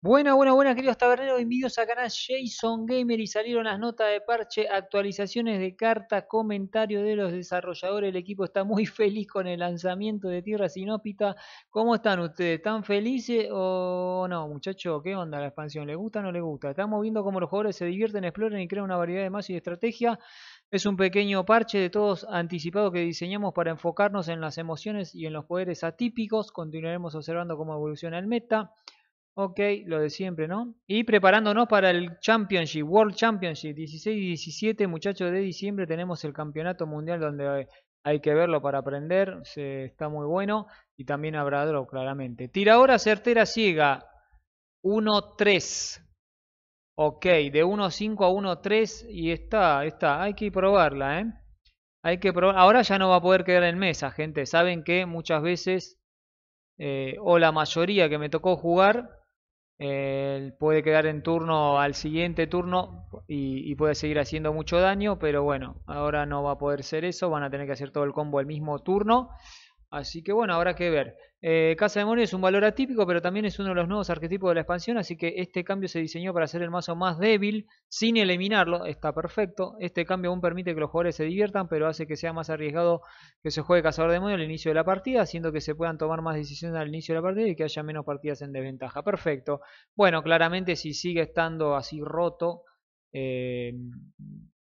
Bueno, buenas, buenas queridos taberneros. Bienvenidos a canal Jason Gamer y salieron las notas de parche, actualizaciones de carta, comentarios de los desarrolladores. El equipo está muy feliz con el lanzamiento de Tierra Sinópita. ¿Cómo están ustedes? ¿Están felices o no, muchachos? ¿Qué onda la expansión? ¿Le gusta o no le gusta? Estamos viendo cómo los jugadores se divierten, exploran y crean una variedad de más y de estrategia. Es un pequeño parche de todos anticipados que diseñamos para enfocarnos en las emociones y en los poderes atípicos. Continuaremos observando cómo evoluciona el meta. Ok, lo de siempre, ¿no? Y preparándonos para el Championship, World Championship, 16 y 17, muchachos, de diciembre tenemos el Campeonato Mundial donde hay que verlo para aprender, se, está muy bueno. Y también habrá drop, claramente. Tiradora certera ciega, 1-3. Ok, de 1-5 a 1-3 y está, está, hay que probarla, ¿eh? Hay que probar. Ahora ya no va a poder quedar en mesa, gente. Saben que muchas veces, eh, o la mayoría que me tocó jugar, puede quedar en turno al siguiente turno y, y, puede seguir haciendo mucho daño, pero bueno, ahora no va a poder ser eso, van a tener que hacer todo el combo el mismo turno. Así que bueno, habrá que ver. Eh, Casa de Demonio es un valor atípico, pero también es uno de los nuevos arquetipos de la expansión, así que este cambio se diseñó para hacer el mazo más débil sin eliminarlo, está perfecto. Este cambio aún permite que los jugadores se diviertan, pero hace que sea más arriesgado que se juegue Cazador Demonio al inicio de la partida, haciendo que se puedan tomar más decisiones al inicio de la partida y que haya menos partidas en desventaja. Perfecto. Bueno, claramente si sigue estando así roto, eh,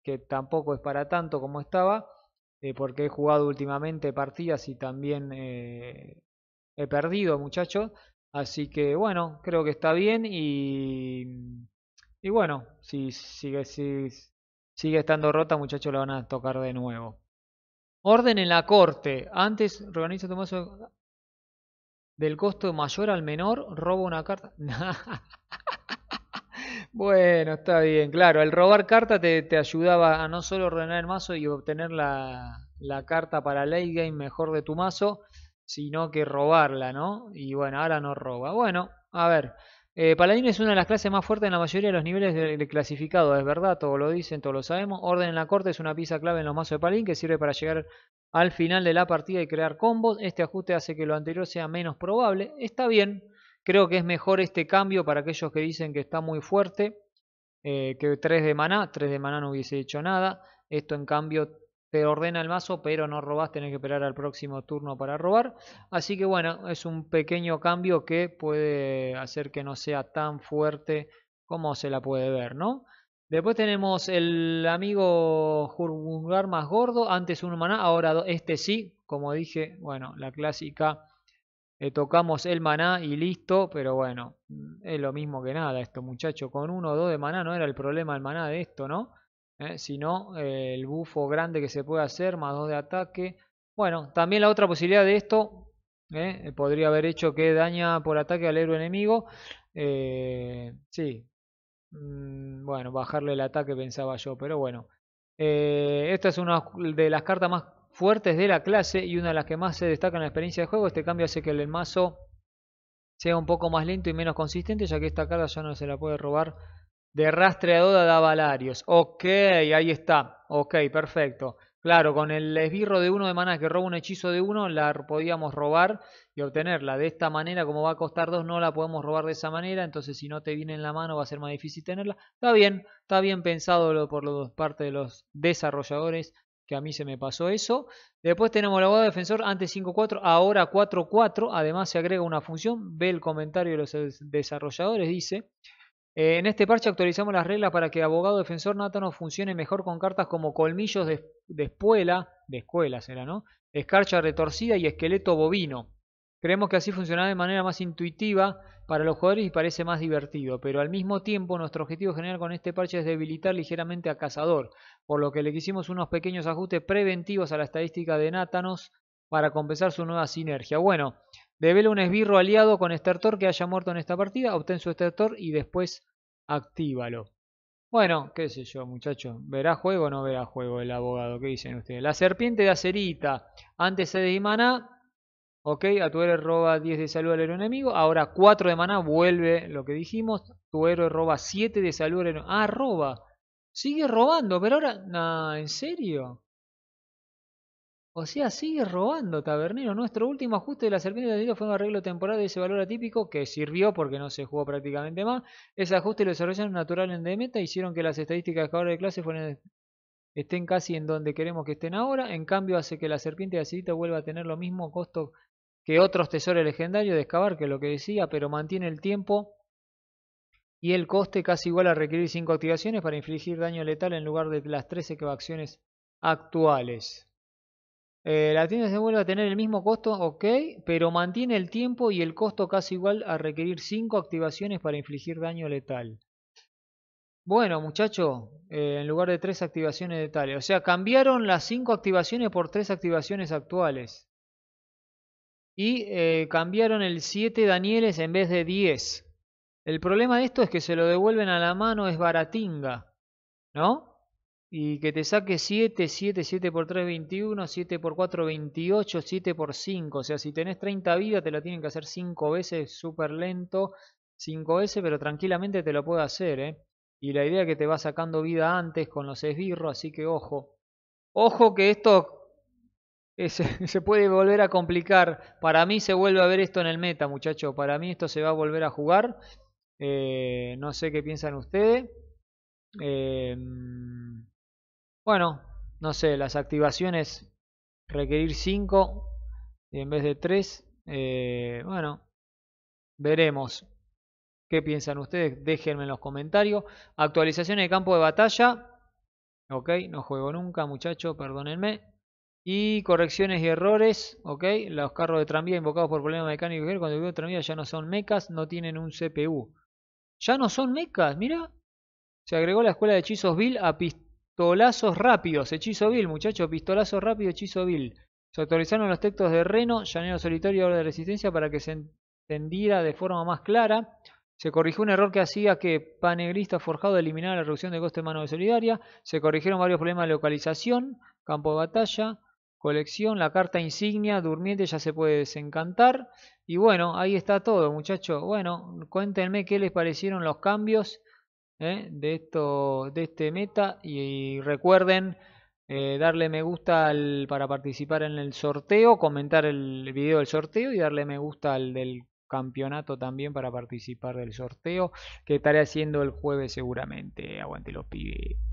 que tampoco es para tanto como estaba, eh, porque he jugado últimamente partidas y también eh, he perdido, muchachos. Así que bueno, creo que está bien y, y bueno, si sigue, si sigue estando rota, muchachos, la van a tocar de nuevo. Orden en la corte. Antes reorganiza tu mazo del costo mayor al menor, robo una carta. Bueno, está bien, claro. El robar carta te, te, ayudaba a no solo ordenar el mazo y obtener la, carta para late game mejor de tu mazo, sino que robarla, ¿no? Y bueno, ahora no roba. Bueno, a ver. Eh, Paladín es una de las clases más fuertes en la mayoría de los niveles de, clasificado, es verdad, Todo lo dicen, todos lo sabemos. Orden en la corte es una pieza clave en los mazos de Paladín que sirve para llegar al final de la partida y crear combos. Este ajuste hace que lo anterior sea menos probable. Está bien, Creo que es mejor este cambio para aquellos que dicen que está muy fuerte, eh, que 3 de maná, 3 de maná no hubiese hecho nada. Esto en cambio te ordena el mazo, pero no robas, tenés que esperar al próximo turno para robar. Así que bueno, es un pequeño cambio que puede hacer que no sea tan fuerte como se la puede ver, ¿no? Después tenemos el amigo Jurgungar más gordo, antes 1 maná, ahora este sí, como dije, bueno, la clásica eh, tocamos el maná y listo, pero bueno, es lo mismo que nada esto, muchacho. Con uno o dos de maná no era el problema el maná de esto, ¿no? Eh, sino eh, el bufo grande que se puede hacer, más dos de ataque. Bueno, también la otra posibilidad de esto podría haber hecho que daña por ataque al héroe enemigo. sí. Mm, bueno, bajarle el ataque pensaba yo, pero bueno. esta es una de las cartas más fuertes de la clase y una de las que más se destaca en la experiencia de juego. Este cambio hace que el mazo sea un poco más lento y menos consistente, ya que esta carta ya no se la puede robar de rastreadora de avalarios. Ok, ahí está. Ok, perfecto. Claro, con el esbirro de uno de maná que roba un hechizo de uno, la podíamos robar y obtenerla. De esta manera, como va a costar dos, no la podemos robar de esa manera. Entonces, si no te viene en la mano, va a ser más difícil tenerla. Está bien, está bien pensado por parte de los desarrolladores que a mí se me pasó eso. Después tenemos el abogado defensor antes 5-4, ahora 4-4. Además se agrega una función, ve el comentario de los desarrolladores, dice... Eh, en este parche actualizamos las reglas para que abogado defensor Nátano funcione mejor con cartas como colmillos de, espuela, de escuela será, ¿no? Escarcha retorcida y esqueleto bovino. Creemos que así funcionará de manera más intuitiva para los jugadores y parece más divertido, pero al mismo tiempo nuestro objetivo general con este parche es debilitar ligeramente a Cazador, por lo que le quisimos unos pequeños ajustes preventivos a la estadística de Nátanos para compensar su nueva sinergia. Bueno, devela un esbirro aliado con Estertor que haya muerto en esta partida, obtén su Estertor y después actívalo. Bueno, qué sé yo, muchachos. ¿Verá juego o no verá juego el abogado? ¿Qué dicen ustedes? La serpiente de acerita, antes de Imaná, Ok, a tu héroe roba 10 de salud al héroe enemigo. Ahora 4 de maná, vuelve lo que dijimos. Tu héroe roba 7 de salud al héroe Ah, roba. Sigue robando, pero ahora... Nah, ¿en serio? O sea, sigue robando, tabernero. Nuestro último ajuste de la serpiente de fue un arreglo temporal de ese valor atípico que sirvió porque no se jugó prácticamente más. Ese ajuste lo desarrollaron natural en meta. hicieron que las estadísticas de hora de clase estén casi en donde queremos que estén ahora. En cambio, hace que la serpiente de acidita vuelva a tener lo mismo costo que otros tesoros legendarios de excavar, que es lo que decía, pero mantiene el tiempo y el coste casi igual a requerir 5 activaciones para infligir daño letal en lugar de las 13 acciones actuales. Eh, la tienda se vuelve a tener el mismo costo, ok, pero mantiene el tiempo y el costo casi igual a requerir 5 activaciones para infligir daño letal. Bueno, muchacho, eh, en lugar de 3 activaciones letales. O sea, cambiaron las 5 activaciones por 3 activaciones actuales y eh, cambiaron el 7 Danieles en vez de 10. El problema de esto es que se lo devuelven a la mano, es baratinga, ¿no? Y que te saque 7, 7, 7 por 3, 21, 7 por 4, 28, 7 por 5. O sea, si tenés 30 vida te la tienen que hacer 5 veces, súper lento, 5 veces, pero tranquilamente te lo puede hacer, ¿eh? Y la idea es que te va sacando vida antes con los esbirros, así que ojo. Ojo que esto... Eh, se, puede volver a complicar. Para mí se vuelve a ver esto en el meta, muchachos. Para mí esto se va a volver a jugar. Eh, no sé qué piensan ustedes. Eh, bueno, no sé, las activaciones requerir 5 en vez de 3. bueno, veremos. ¿Qué piensan ustedes? Déjenme en los comentarios. Actualización de campo de batalla. Ok, no juego nunca, muchachos, perdónenme. Y correcciones y errores, ok. Los carros de tranvía invocados por problemas mecánicos cuando veo tranvía ya no son mecas, no tienen un CPU. Ya no son mecas, mira. Se agregó la escuela de hechizos Bill a pistolazos rápidos. Hechizo Bill, muchachos, pistolazos rápidos, hechizo Bill. Se autorizaron los textos de Reno, Llanero Solitario y hora de Resistencia para que se entendiera de forma más clara. Se corrigió un error que hacía que Panegrista Forjado eliminara la reducción de coste de mano de solidaria. Se corrigieron varios problemas de localización, campo de batalla, colección, la carta insignia, durmiente ya se puede desencantar. Y bueno, ahí está todo, muchachos. Bueno, cuéntenme qué les parecieron los cambios eh, de, esto, de este meta. Y, recuerden eh, darle me gusta al, para participar en el sorteo, comentar el video del sorteo y darle me gusta al del campeonato también para participar del sorteo que estaré haciendo el jueves seguramente. Aguante los pibes.